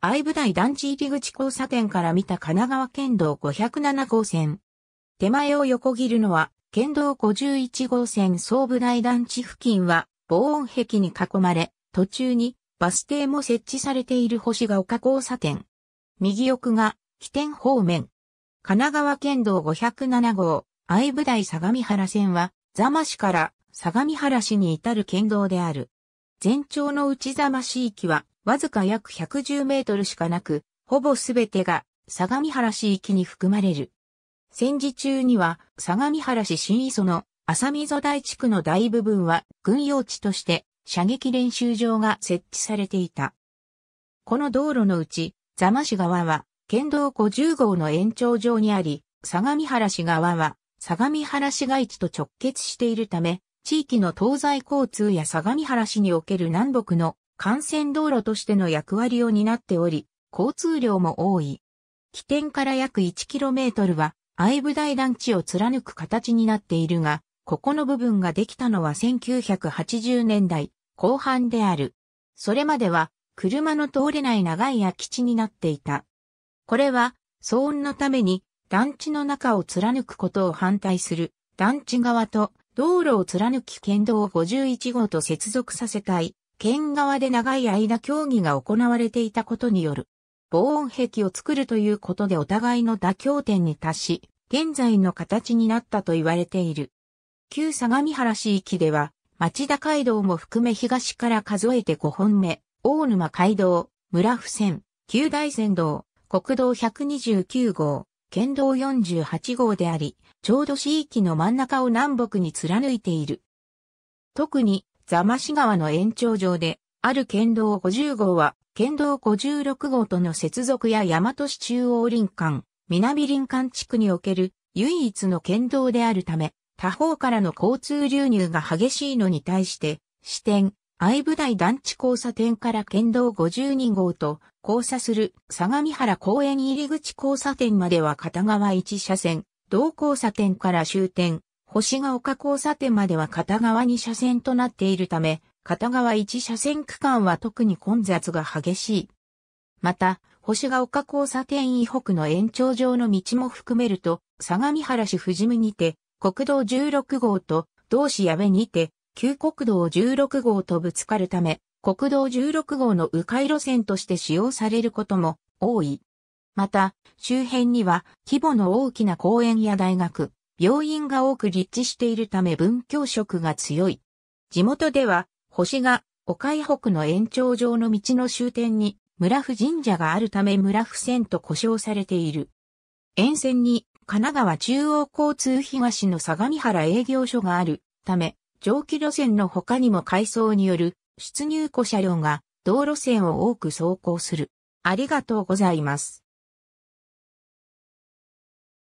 愛部台団地入口交差点から見た神奈川県道507号線。手前を横切るのは、県道51号線総武台団地付近は、防音壁に囲まれ、途中にバス停も設置されている星ヶ丘交差点。右奥が、起点方面。神奈川県道507号、愛部台相模原線は、座間市から相模原市に至る県道である。全長の内座間市域は、わずか約110メートルしかなく、ほぼすべてが相模原市域に含まれる。戦時中には相模原市新磯の浅溝台地区の大部分は軍用地として射撃練習場が設置されていた。この道路のうち、座間市側は県道50号の延長上にあり、相模原市側は相模原市街地と直結しているため、地域の東西交通や相模原市における南北の幹線道路としての役割を担っており、交通量も多い。起点から約 1km は、愛部大団地を貫く形になっているが、ここの部分ができたのは1980年代後半である。それまでは、車の通れない長い空き地になっていた。これは、騒音のために、団地の中を貫くことを反対する、団地側と道路を貫き県道51号と接続させたい県側で長い間協議が行われていたことによる、防音壁を作るということでお互いの妥協点に達し、現在の形になったと言われている。旧相模原市域では、町田街道も含め東から数えて5本目、大沼街道、村府線、旧大仙道、国道129号、県道48号であり、ちょうど市域の真ん中を南北に貫いている。特に座間市川の延長上で、ある県道50号は、県道56号との接続や大和市中央林間、南林間地区における唯一の県道であるため、他方からの交通流入が激しいのに対して、支店、愛部台団地交差点から県道52号と交差する相模原公園入り口交差点までは片側1車線、同交差点から終点、星ヶ丘交差点までは片側2車線となっているため、片側1車線区間は特に混雑が激しい。また、星ヶ丘交差点以北の延長上の道も含めると、相模原市富士見にて、国道16号と、同市矢部にて、旧国道16号とぶつかるため、国道16号の迂回路線として使用されることも多い。また、周辺には規模の大きな公園や大学、病院が多く立地しているため文教色が強い。地元では、星が、岡井北の延長上の道の終点に、村府神社があるため村府線と呼称されている。沿線に、神奈川中央交通東の相模原営業所があるため、蒸気路線の他にも改装による出入庫車両が道路線を多く走行する。ありがとうございます。